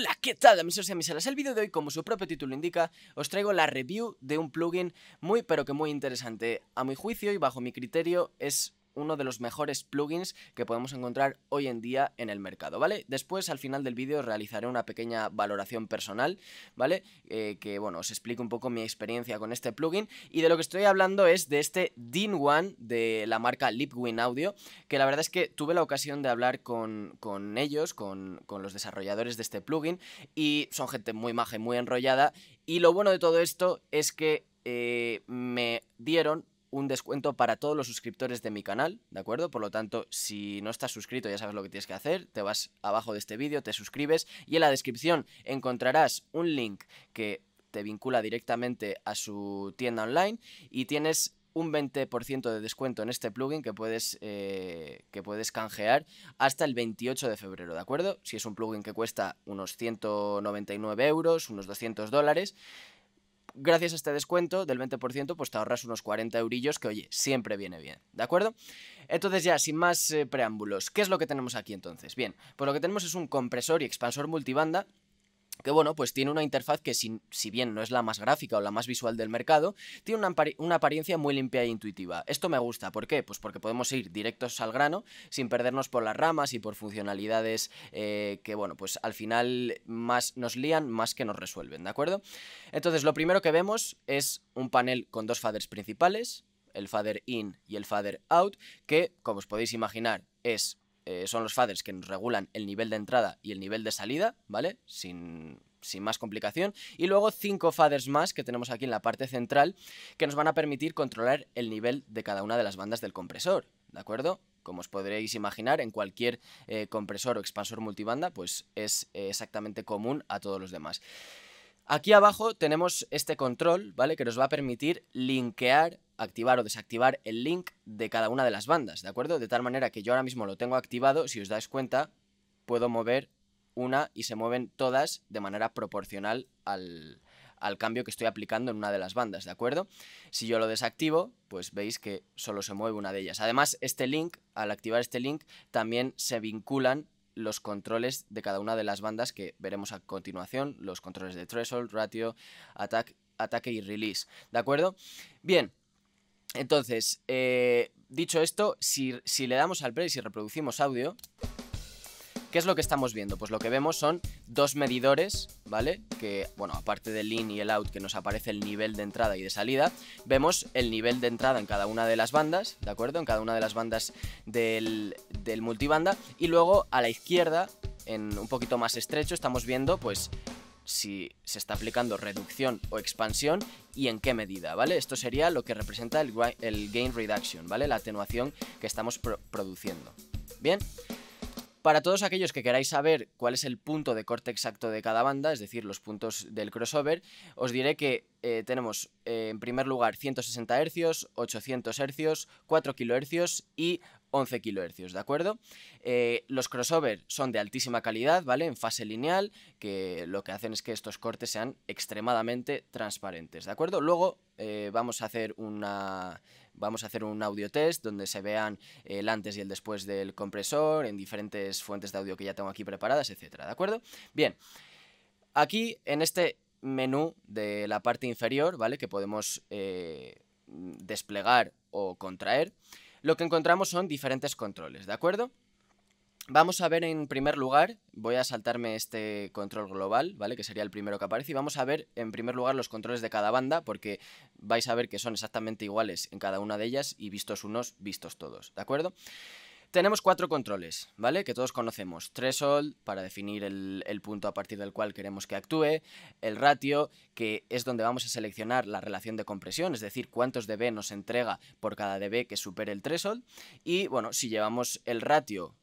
Hola, ¿qué tal amigos y amigas? El vídeo de hoy, como su propio título indica, os traigo la review de un plugin muy pero que muy interesante. A mi juicio y bajo mi criterio es uno de los mejores plugins que podemos encontrar hoy en día en el mercado, ¿vale? Después, al final del vídeo, realizaré una pequeña valoración personal, ¿vale? Eh, que, bueno, os explico un poco mi experiencia con este plugin y de lo que estoy hablando es de este din One de la marca Lipwin Audio, que la verdad es que tuve la ocasión de hablar con, ellos, con, los desarrolladores de este plugin y son gente muy maja muy enrollada y lo bueno de todo esto es que eh, me dieron un descuento para todos los suscriptores de mi canal, ¿de acuerdo? Por lo tanto, si no estás suscrito ya sabes lo que tienes que hacer, te vas abajo de este vídeo, te suscribes y en la descripción encontrarás un link que te vincula directamente a su tienda online y tienes un 20% de descuento en este plugin que puedes, eh, que puedes canjear hasta el 28 de febrero, ¿de acuerdo? Si es un plugin que cuesta unos 199 euros, unos 200 dólares, gracias a este descuento del 20%, pues te ahorras unos 40 eurillos que, oye, siempre viene bien, ¿de acuerdo? Entonces ya, sin más eh, preámbulos, ¿qué es lo que tenemos aquí entonces? Bien, pues lo que tenemos es un compresor y expansor multibanda que bueno, pues tiene una interfaz que si, bien no es la más gráfica o la más visual del mercado, tiene una, apariencia muy limpia e intuitiva. Esto me gusta, ¿por qué? Pues porque podemos ir directos al grano sin perdernos por las ramas y por funcionalidades eh, que bueno, pues al final más nos lían más que nos resuelven, ¿de acuerdo? Entonces lo primero que vemos es un panel con dos faders principales, el fader in y el fader out, que como os podéis imaginar es eh, son los faders que nos regulan el nivel de entrada y el nivel de salida, ¿vale? Sin, más complicación. Y luego cinco faders más que tenemos aquí en la parte central que nos van a permitir controlar el nivel de cada una de las bandas del compresor, ¿de acuerdo? Como os podréis imaginar, en cualquier eh, compresor o expansor multibanda, pues es eh, exactamente común a todos los demás. Aquí abajo tenemos este control, ¿vale? Que nos va a permitir linkear, activar o desactivar el link de cada una de las bandas, ¿de acuerdo? De tal manera que yo ahora mismo lo tengo activado, si os dais cuenta, puedo mover una y se mueven todas de manera proporcional al, al cambio que estoy aplicando en una de las bandas, ¿de acuerdo? Si yo lo desactivo, pues veis que solo se mueve una de ellas. Además, este link, al activar este link, también se vinculan los controles de cada una de las bandas que veremos a continuación, los controles de threshold, ratio, attack, ataque y release, ¿de acuerdo? Bien, entonces, eh, dicho esto, si, le damos al play, y reproducimos audio, ¿Qué es lo que estamos viendo? Pues lo que vemos son dos medidores, ¿vale? Que, bueno, aparte del in y el out que nos aparece el nivel de entrada y de salida, vemos el nivel de entrada en cada una de las bandas, ¿de acuerdo? En cada una de las bandas del, del multibanda. Y luego a la izquierda, en un poquito más estrecho, estamos viendo, pues, si se está aplicando reducción o expansión y en qué medida, ¿vale? Esto sería lo que representa el, el gain reduction, ¿vale? La atenuación que estamos produciendo. Bien, para todos aquellos que queráis saber cuál es el punto de corte exacto de cada banda, es decir, los puntos del crossover, os diré que eh, tenemos eh, en primer lugar 160 Hz, 800 Hz, 4 kHz y 11 kHz, ¿de acuerdo? Eh, los crossovers son de altísima calidad, ¿vale? En fase lineal, que lo que hacen es que estos cortes sean extremadamente transparentes, ¿de acuerdo? Luego eh, vamos a hacer una... Vamos a hacer un audio test donde se vean el antes y el después del compresor en diferentes fuentes de audio que ya tengo aquí preparadas, etcétera, ¿de acuerdo? Bien, aquí en este menú de la parte inferior, ¿vale? Que podemos eh, desplegar o contraer, lo que encontramos son diferentes controles, ¿de acuerdo? Vamos a ver en primer lugar, voy a saltarme este control global, ¿vale? Que sería el primero que aparece. Y vamos a ver en primer lugar los controles de cada banda, porque vais a ver que son exactamente iguales en cada una de ellas y vistos unos, vistos todos, ¿de acuerdo? Tenemos cuatro controles, ¿vale? Que todos conocemos. Threshold, para definir el, punto a partir del cual queremos que actúe. El ratio, que es donde vamos a seleccionar la relación de compresión, es decir, cuántos dB nos entrega por cada dB que supere el threshold. Y bueno, si llevamos el ratio,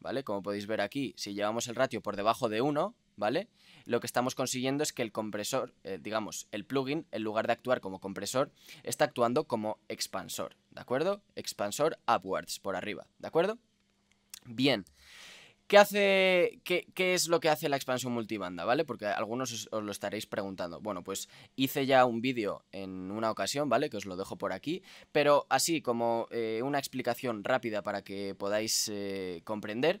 ¿vale? Como podéis ver aquí, si llevamos el ratio por debajo de 1, ¿vale? Lo que estamos consiguiendo es que el compresor, eh, digamos, el plugin, en lugar de actuar como compresor, está actuando como expansor, ¿de acuerdo? Expansor upwards, por arriba, ¿de acuerdo? Bien. ¿Qué hace. Qué, es lo que hace la expansión multibanda, ¿vale? Porque algunos os, lo estaréis preguntando. Bueno, pues hice ya un vídeo en una ocasión, ¿vale? Que os lo dejo por aquí. Pero así como eh, una explicación rápida para que podáis eh, comprender.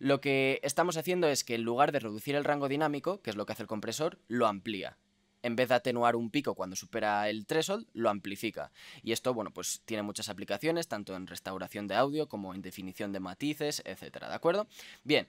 Lo que estamos haciendo es que en lugar de reducir el rango dinámico, que es lo que hace el compresor, lo amplía en vez de atenuar un pico cuando supera el threshold, lo amplifica. Y esto, bueno, pues tiene muchas aplicaciones, tanto en restauración de audio como en definición de matices, etcétera, ¿de acuerdo? Bien.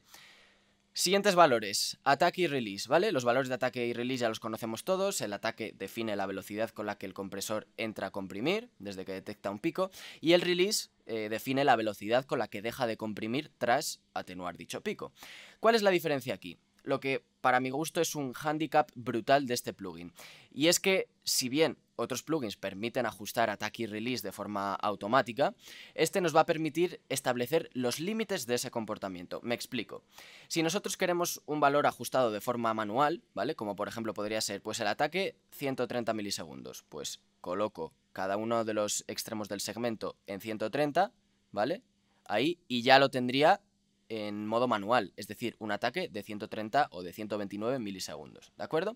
Siguientes valores, ataque y release, ¿vale? Los valores de ataque y release ya los conocemos todos, el ataque define la velocidad con la que el compresor entra a comprimir, desde que detecta un pico, y el release eh, define la velocidad con la que deja de comprimir tras atenuar dicho pico. ¿Cuál es la diferencia aquí? lo que para mi gusto es un handicap brutal de este plugin. Y es que, si bien otros plugins permiten ajustar ataque y release de forma automática, este nos va a permitir establecer los límites de ese comportamiento. Me explico. Si nosotros queremos un valor ajustado de forma manual, ¿vale? Como por ejemplo podría ser, pues el ataque 130 milisegundos, pues coloco cada uno de los extremos del segmento en 130, ¿vale? Ahí y ya lo tendría en modo manual, es decir, un ataque de 130 o de 129 milisegundos, ¿de acuerdo?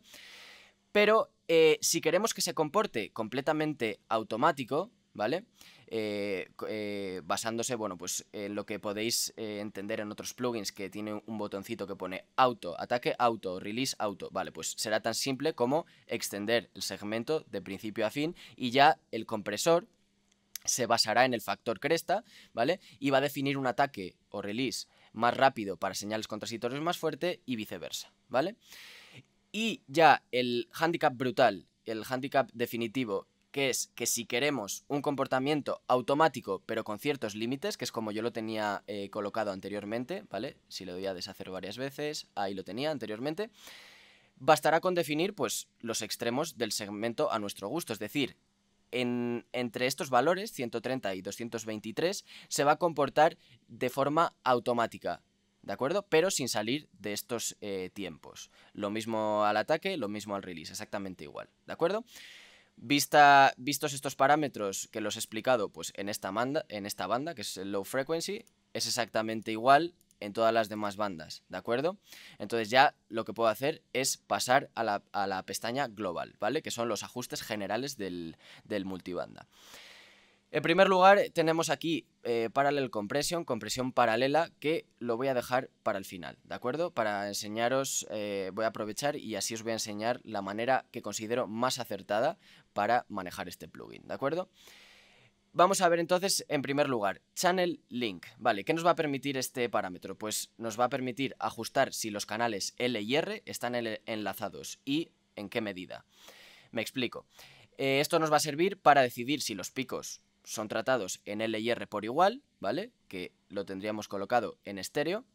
Pero eh, si queremos que se comporte completamente automático, ¿vale? Eh, eh, basándose, bueno, pues en lo que podéis entender en otros plugins que tiene un botoncito que pone auto, ataque auto, release auto, vale, pues será tan simple como extender el segmento de principio a fin y ya el compresor se basará en el factor cresta, ¿vale? Y va a definir un ataque o release más rápido para señales transitorios más fuerte y viceversa, ¿vale? Y ya el handicap brutal, el handicap definitivo, que es que si queremos un comportamiento automático pero con ciertos límites, que es como yo lo tenía eh, colocado anteriormente, ¿vale? Si le doy a deshacer varias veces, ahí lo tenía anteriormente, bastará con definir pues los extremos del segmento a nuestro gusto, es decir, entre estos valores, 130 y 223, se va a comportar de forma automática, ¿de acuerdo? Pero sin salir de estos eh, tiempos. Lo mismo al ataque, lo mismo al release, exactamente igual, ¿de acuerdo? vistos estos parámetros que los he explicado pues, en, esta banda, en esta banda, que es el low frequency, es exactamente igual en todas las demás bandas, ¿de acuerdo? Entonces ya lo que puedo hacer es pasar a la, pestaña global, ¿vale? Que son los ajustes generales del, multibanda. En primer lugar, tenemos aquí eh, Parallel Compression, compresión paralela, que lo voy a dejar para el final, ¿de acuerdo? Para enseñaros, eh, voy a aprovechar y así os voy a enseñar la manera que considero más acertada para manejar este plugin, ¿de acuerdo? Vamos a ver entonces, en primer lugar, Channel Link. Vale, ¿qué nos va a permitir este parámetro? Pues nos va a permitir ajustar si los canales L y R están enlazados y en qué medida. Me explico. Eh, esto nos va a servir para decidir si los picos son tratados en L y R por igual, ¿vale? Que lo tendríamos colocado en estéreo.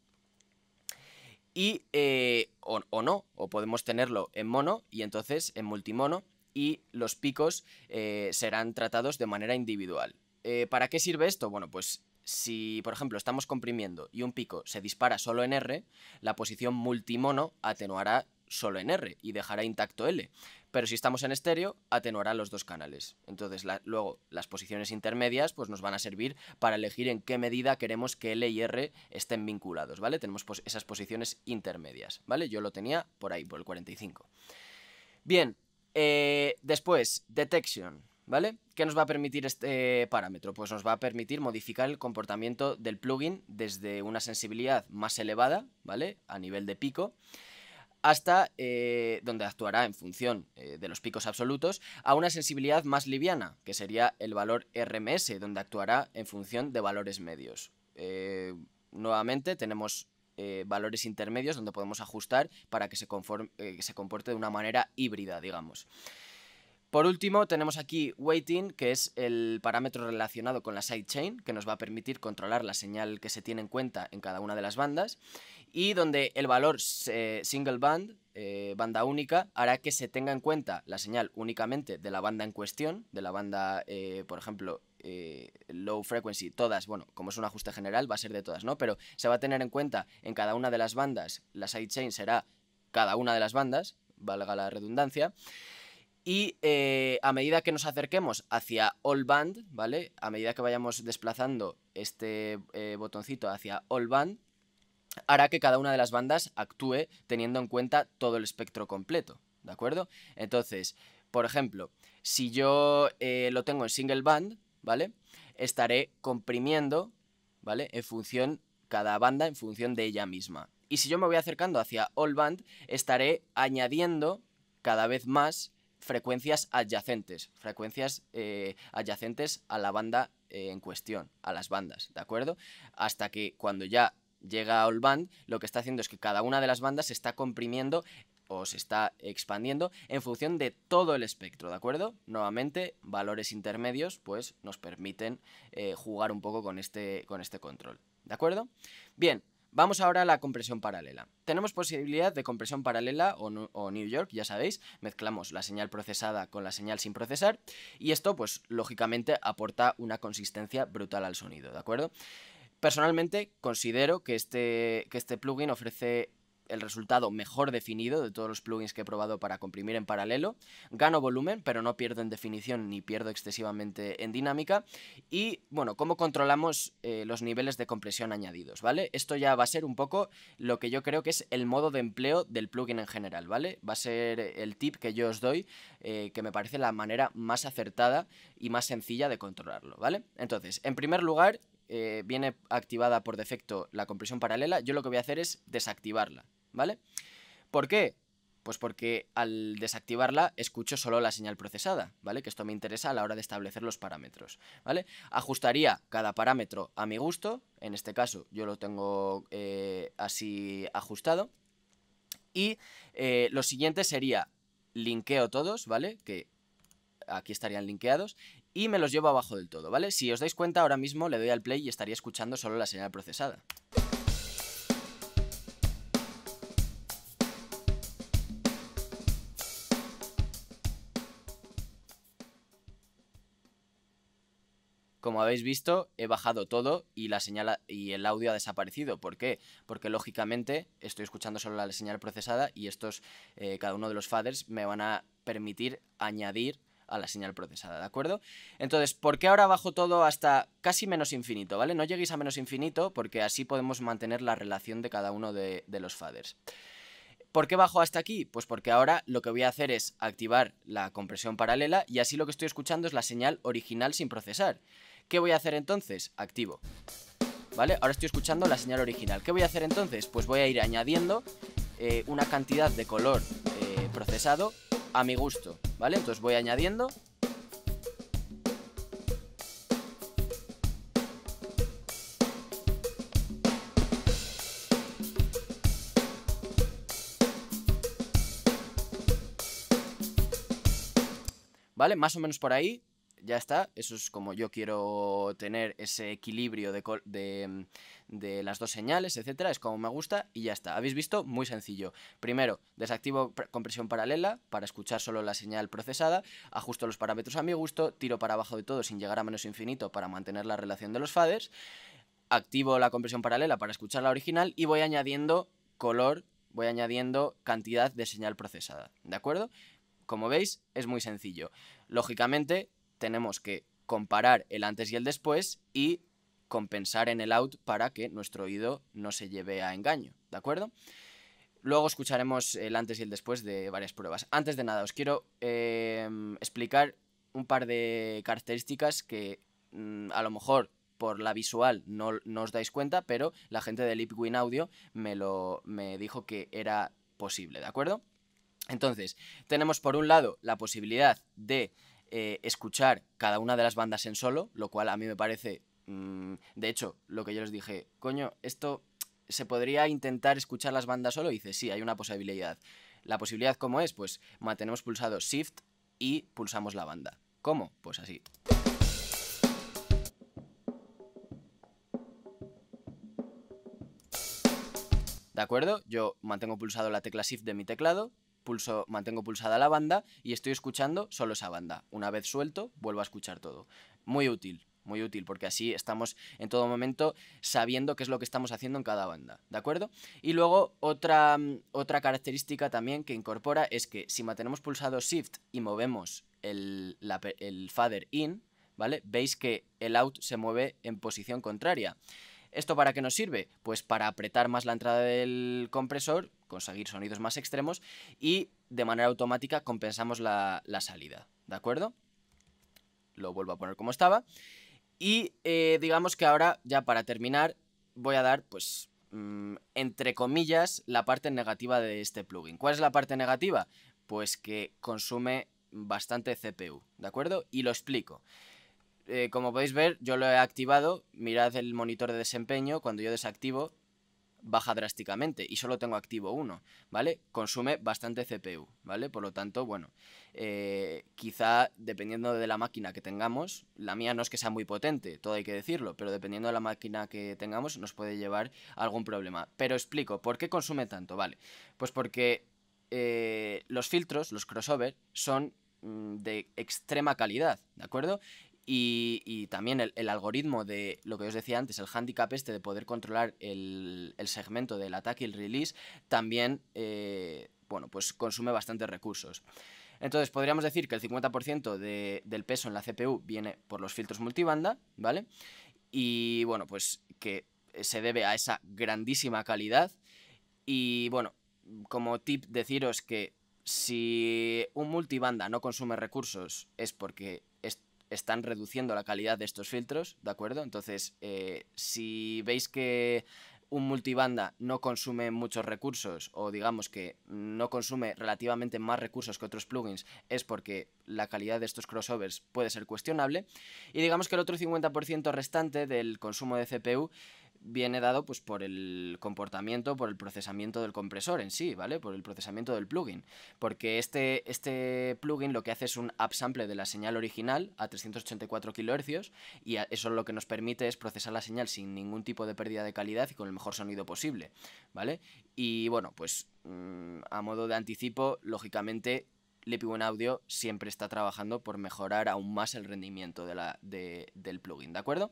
Y, eh, o no, o podemos tenerlo en mono y entonces en multimono y los picos eh, serán tratados de manera individual. Eh, ¿Para qué sirve esto? Bueno, pues si, por ejemplo, estamos comprimiendo y un pico se dispara solo en R, la posición multimono atenuará solo en R y dejará intacto L. Pero si estamos en estéreo, atenuará los dos canales. Entonces, luego, las posiciones intermedias pues, nos van a servir para elegir en qué medida queremos que L y R estén vinculados, ¿vale? Tenemos pues, esas posiciones intermedias, ¿vale? Yo lo tenía por ahí, por el 45. Bien, eh, después, detection, ¿vale? ¿Qué nos va a permitir este parámetro? Pues nos va a permitir modificar el comportamiento del plugin desde una sensibilidad más elevada, ¿vale? A nivel de pico hasta eh, donde actuará en función eh, de los picos absolutos, a una sensibilidad más liviana, que sería el valor RMS, donde actuará en función de valores medios. nuevamente tenemos eh, valores intermedios donde podemos ajustar para que se, conforme, eh, se comporte de una manera híbrida, digamos. Por último, tenemos aquí weighting, que es el parámetro relacionado con la sidechain, que nos va a permitir controlar la señal que se tiene en cuenta en cada una de las bandas, y donde el valor eh, single band, banda única, hará que se tenga en cuenta la señal únicamente de la banda en cuestión, de la banda, por ejemplo, eh, low frequency, todas, bueno, como es un ajuste general, va a ser de todas, ¿no? Pero se va a tener en cuenta en cada una de las bandas, la sidechain será cada una de las bandas, valga la redundancia. Y eh, a medida que nos acerquemos hacia All Band, ¿vale? A medida que vayamos desplazando este eh, botoncito hacia All Band, hará que cada una de las bandas actúe teniendo en cuenta todo el espectro completo, ¿de acuerdo? Entonces, por ejemplo, si yo lo tengo en single band, ¿vale? Estaré comprimiendo, ¿vale? En función, cada banda en función de ella misma. Y si yo me voy acercando hacia all band, estaré añadiendo cada vez más frecuencias adyacentes, frecuencias eh, adyacentes a la banda eh, en cuestión, a las bandas, ¿de acuerdo? Hasta que cuando ya llega all band, lo que está haciendo es que cada una de las bandas se está comprimiendo o se está expandiendo en función de todo el espectro, ¿de acuerdo? Nuevamente, valores intermedios pues nos permiten eh, jugar un poco con este, con este control, ¿de acuerdo? Bien, Vamos ahora a la compresión paralela. Tenemos posibilidad de compresión paralela o, New York, ya sabéis, mezclamos la señal procesada con la señal sin procesar y esto pues lógicamente aporta una consistencia brutal al sonido, ¿de acuerdo? Personalmente considero que este, que este plugin ofrece el resultado mejor definido de todos los plugins que he probado para comprimir en paralelo. Gano volumen, pero no pierdo en definición ni pierdo excesivamente en dinámica. Y bueno, cómo controlamos eh, los niveles de compresión añadidos, ¿vale? Esto ya va a ser un poco lo que yo creo que es el modo de empleo del plugin en general, ¿vale? Va a ser el tip que yo os doy, eh, que me parece la manera más acertada y más sencilla de controlarlo, ¿vale? Entonces, en primer lugar, eh, viene activada por defecto la compresión paralela, yo lo que voy a hacer es desactivarla, ¿vale? ¿Por qué? Pues porque al desactivarla escucho solo la señal procesada, ¿vale? Que esto me interesa a la hora de establecer los parámetros, ¿vale? Ajustaría cada parámetro a mi gusto, en este caso yo lo tengo eh, así ajustado. Y eh, lo siguiente sería linkeo todos, ¿vale? Que aquí estarían linkeados y me los llevo abajo del todo, ¿vale? Si os dais cuenta, ahora mismo le doy al play y estaría escuchando solo la señal procesada. Como habéis visto, he bajado todo y la señal y el audio ha desaparecido. ¿Por qué? Porque lógicamente estoy escuchando solo la señal procesada y estos, eh, cada uno de los faders, me van a permitir añadir a la señal procesada, ¿de acuerdo? Entonces, ¿por qué ahora bajo todo hasta casi menos infinito, ¿vale? No lleguéis a menos infinito porque así podemos mantener la relación de cada uno de, los faders. ¿Por qué bajo hasta aquí? Pues porque ahora lo que voy a hacer es activar la compresión paralela y así lo que estoy escuchando es la señal original sin procesar. ¿Qué voy a hacer entonces? Activo. ¿Vale? Ahora estoy escuchando la señal original. ¿Qué voy a hacer entonces? Pues voy a ir añadiendo eh, una cantidad de color eh, procesado a mi gusto, ¿vale? Entonces voy añadiendo. ¿Vale? Más o menos por ahí ya está, eso es como yo quiero tener ese equilibrio mm, de, las dos señales, etcétera, es como me gusta y ya está. ¿Habéis visto? Muy sencillo. Primero, desactivo compresión paralela para escuchar solo la señal procesada, ajusto los parámetros a mi gusto, tiro para abajo de todo sin llegar a menos infinito para mantener la relación de los faders, activo la compresión paralela para escuchar la original y voy añadiendo color, voy añadiendo cantidad de señal procesada, ¿de acuerdo? Como veis, es muy sencillo. Lógicamente, tenemos que comparar el antes y el después y compensar en el out para que nuestro oído no se lleve a engaño, ¿de acuerdo? Luego escucharemos el antes y el después de varias pruebas. Antes de nada, os quiero em, explicar un par de características que mm, a lo mejor por la visual no, os dais cuenta, pero la gente de Lipwin Audio me, lo, me dijo que era posible, ¿de acuerdo? Entonces, tenemos por un lado la posibilidad de eh, escuchar cada una de las bandas en solo, lo cual a mí me parece, mm, de hecho, lo que yo les dije, coño, esto se podría intentar escuchar las bandas solo, y dice, sí, hay una posibilidad. La posibilidad cómo es, pues mantenemos pulsado Shift y pulsamos la banda. ¿Cómo? Pues así. ¿De acuerdo? Yo mantengo pulsado la tecla Shift de mi teclado mantengo pulsada la banda y estoy escuchando solo esa banda. Una vez suelto, vuelvo a escuchar todo. Muy útil, muy útil, porque así estamos en todo momento sabiendo qué es lo que estamos haciendo en cada banda, ¿de acuerdo? Y luego otra, otra característica también que incorpora es que si mantenemos pulsado Shift y movemos el, la, el Father In, ¿vale? Veis que el Out se mueve en posición contraria. ¿Esto para qué nos sirve? Pues para apretar más la entrada del compresor, conseguir sonidos más extremos y de manera automática compensamos la, salida, ¿de acuerdo? Lo vuelvo a poner como estaba. Y eh, digamos que ahora, ya para terminar, voy a dar, pues, mm, entre comillas, la parte negativa de este plugin. ¿Cuál es la parte negativa? Pues que consume bastante CPU, ¿de acuerdo? Y lo explico. Eh, como podéis ver, yo lo he activado. Mirad el monitor de desempeño. Cuando yo desactivo, baja drásticamente y solo tengo activo uno, ¿vale? Consume bastante CPU, ¿vale? Por lo tanto, bueno, eh, quizá dependiendo de la máquina que tengamos, la mía no es que sea muy potente, todo hay que decirlo, pero dependiendo de la máquina que tengamos nos puede llevar algún problema. Pero explico, ¿por qué consume tanto? Vale, pues porque eh, los filtros, los crossover, son mm, de extrema calidad, ¿de acuerdo? Y, también el, algoritmo de lo que os decía antes, el handicap este de poder controlar el, segmento del ataque y el release, también eh, bueno, pues consume bastantes recursos. Entonces podríamos decir que el 50% del peso en la CPU viene por los filtros multibanda, ¿vale? Y bueno, pues que se debe a esa grandísima calidad. Y bueno, como tip deciros que si un multibanda no consume recursos es porque es están reduciendo la calidad de estos filtros, ¿de acuerdo? Entonces, eh, si veis que un multibanda no consume muchos recursos o digamos que no consume relativamente más recursos que otros plugins es porque la calidad de estos crossovers puede ser cuestionable y digamos que el otro 50% restante del consumo de CPU viene dado pues por el comportamiento, por el procesamiento del compresor en sí, ¿vale? Por el procesamiento del plugin. Porque este, este plugin lo que hace es un sample de la señal original a 384 kHz y eso lo que nos permite es procesar la señal sin ningún tipo de pérdida de calidad y con el mejor sonido posible, ¿vale? Y bueno, pues mm, a modo de anticipo, lógicamente Lepi Audio siempre está trabajando por mejorar aún más el rendimiento de la, del plugin, ¿de acuerdo?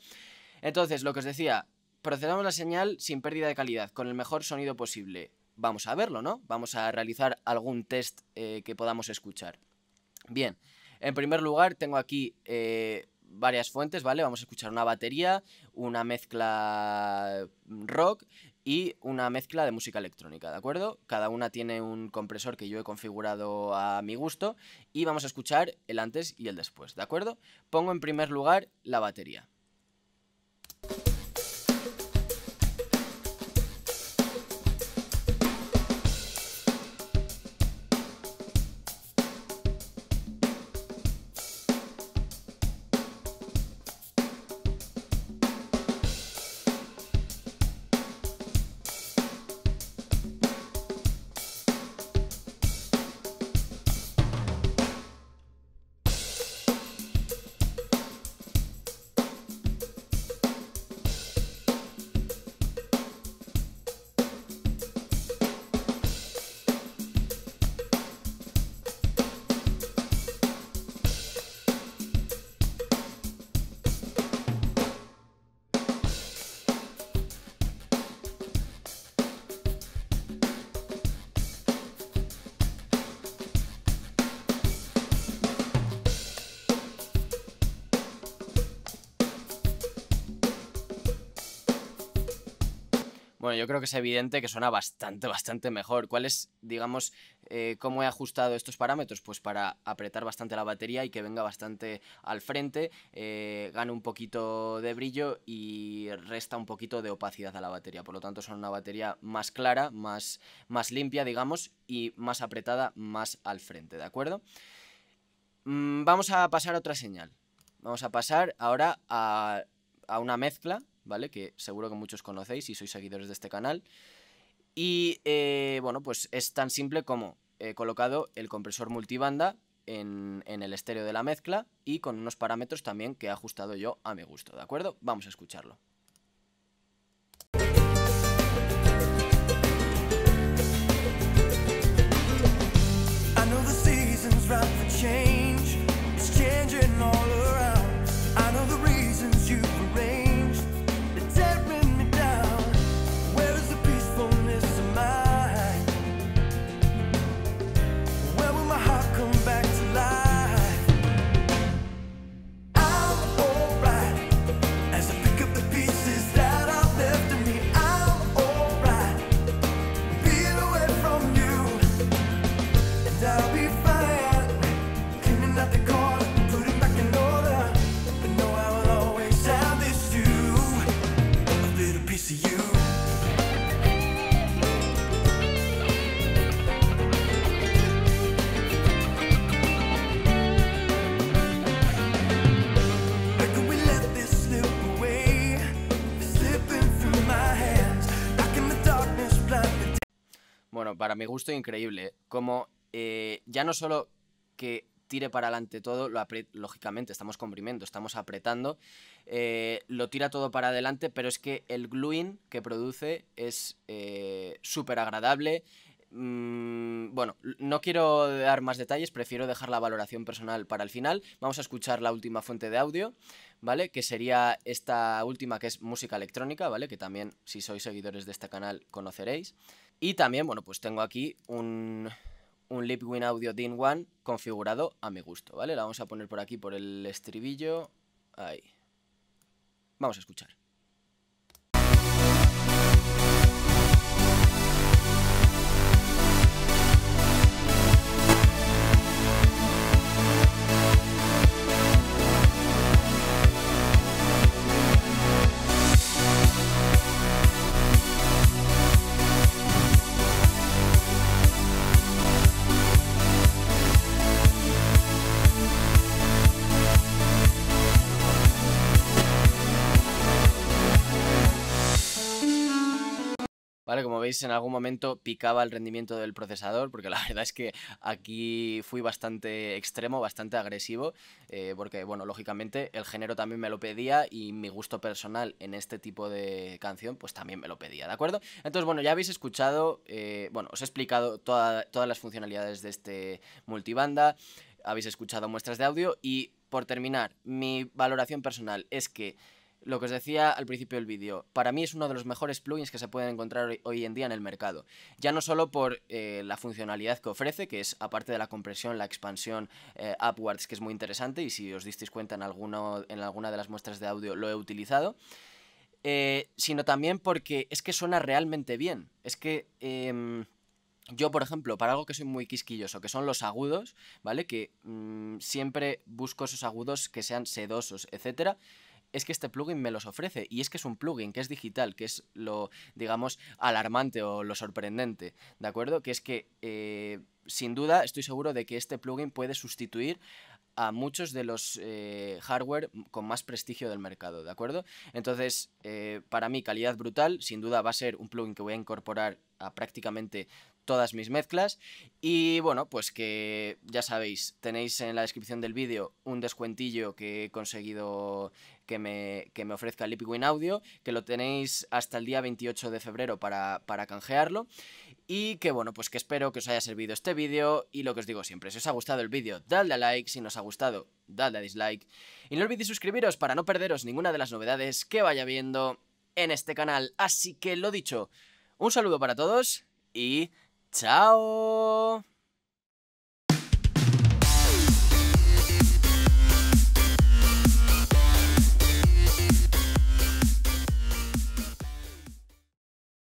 Entonces, lo que os decía, Procesamos la señal sin pérdida de calidad, con el mejor sonido posible. Vamos a verlo, ¿no? Vamos a realizar algún test eh, que podamos escuchar. Bien, en primer lugar tengo aquí eh, varias fuentes, ¿vale? Vamos a escuchar una batería, una mezcla mm, rock y una mezcla de música electrónica, ¿de acuerdo? Cada una tiene un compresor que yo he configurado a mi gusto y vamos a escuchar el antes y el después, ¿de acuerdo? Pongo en primer lugar la batería. Bueno, yo creo que es evidente que suena bastante, bastante mejor. ¿Cuál es, digamos, eh, cómo he ajustado estos parámetros? Pues para apretar bastante la batería y que venga bastante al frente, eh, Gana un poquito de brillo y resta un poquito de opacidad a la batería. Por lo tanto, son una batería más clara, más, más limpia, digamos, y más apretada más al frente, ¿de acuerdo? Mm, vamos a pasar a otra señal. Vamos a pasar ahora a una mezcla que seguro que muchos conocéis y sois seguidores de este canal. Y eh, bueno, pues es tan simple como he colocado el compresor multibanda en, en el estéreo de la mezcla y con unos parámetros también que he ajustado yo a mi gusto, ¿de acuerdo? Vamos a escucharlo. me gusta increíble. ¿eh? Como eh, ya no solo que tire para adelante todo, lo lógicamente estamos comprimiendo, estamos apretando, eh, lo tira todo para adelante, pero es que el gluing que produce es súper agradable. Mm, bueno, no quiero dar más detalles, prefiero dejar la valoración personal para el final. Vamos a escuchar la última fuente de audio, ¿vale? Que sería esta última que es música electrónica, ¿vale? Que también si sois seguidores de este canal conoceréis. Y también, bueno, pues tengo aquí un, un Lipwin Audio DIN One configurado a mi gusto, ¿vale? La vamos a poner por aquí por el estribillo. Ahí. Vamos a escuchar. como veis, en algún momento picaba el rendimiento del procesador, porque la verdad es que aquí fui bastante extremo, bastante agresivo, eh, porque, bueno, lógicamente el género también me lo pedía y mi gusto personal en este tipo de canción, pues también me lo pedía, ¿de acuerdo? Entonces, bueno, ya habéis escuchado, eh, bueno, os he explicado todas las funcionalidades de este multibanda, habéis escuchado muestras de audio y, por terminar, mi valoración personal es que lo que os decía al principio del vídeo, para mí es uno de los mejores plugins que se pueden encontrar hoy, en día en el mercado. Ya no solo por eh, la funcionalidad que ofrece, que es aparte de la compresión, la expansión eh, upwards, que es muy interesante, y si os disteis cuenta en, alguno, en alguna de las muestras de audio lo he utilizado, eh, sino también porque es que suena realmente bien. Es que... Em, yo, por ejemplo, para algo que soy muy quisquilloso, que son los agudos, ¿vale? Que mm, siempre busco esos agudos que sean sedosos, etc., es que este plugin me los ofrece y es que es un plugin que es digital, que es lo, digamos, alarmante o lo sorprendente, ¿de acuerdo? Que es que, eh, sin duda, estoy seguro de que este plugin puede sustituir a muchos de los eh, hardware con más prestigio del mercado, ¿de acuerdo? Entonces, eh, para mí, calidad brutal, sin duda va a ser un plugin que voy a incorporar a prácticamente todas mis mezclas. Y bueno, pues que ya sabéis, tenéis en la descripción del vídeo un descuentillo que he conseguido que me, que me ofrezca Lipwin Audio, que lo tenéis hasta el día 28 de febrero para, para canjearlo. Y que bueno, pues que espero que os haya servido este vídeo y lo que os digo siempre, si os ha gustado el vídeo, dadle a like, si no os ha gustado, dadle a dislike. Y no olvidéis suscribiros para no perderos ninguna de las novedades que vaya viendo en este canal. Así que lo dicho, un saludo para todos y chao.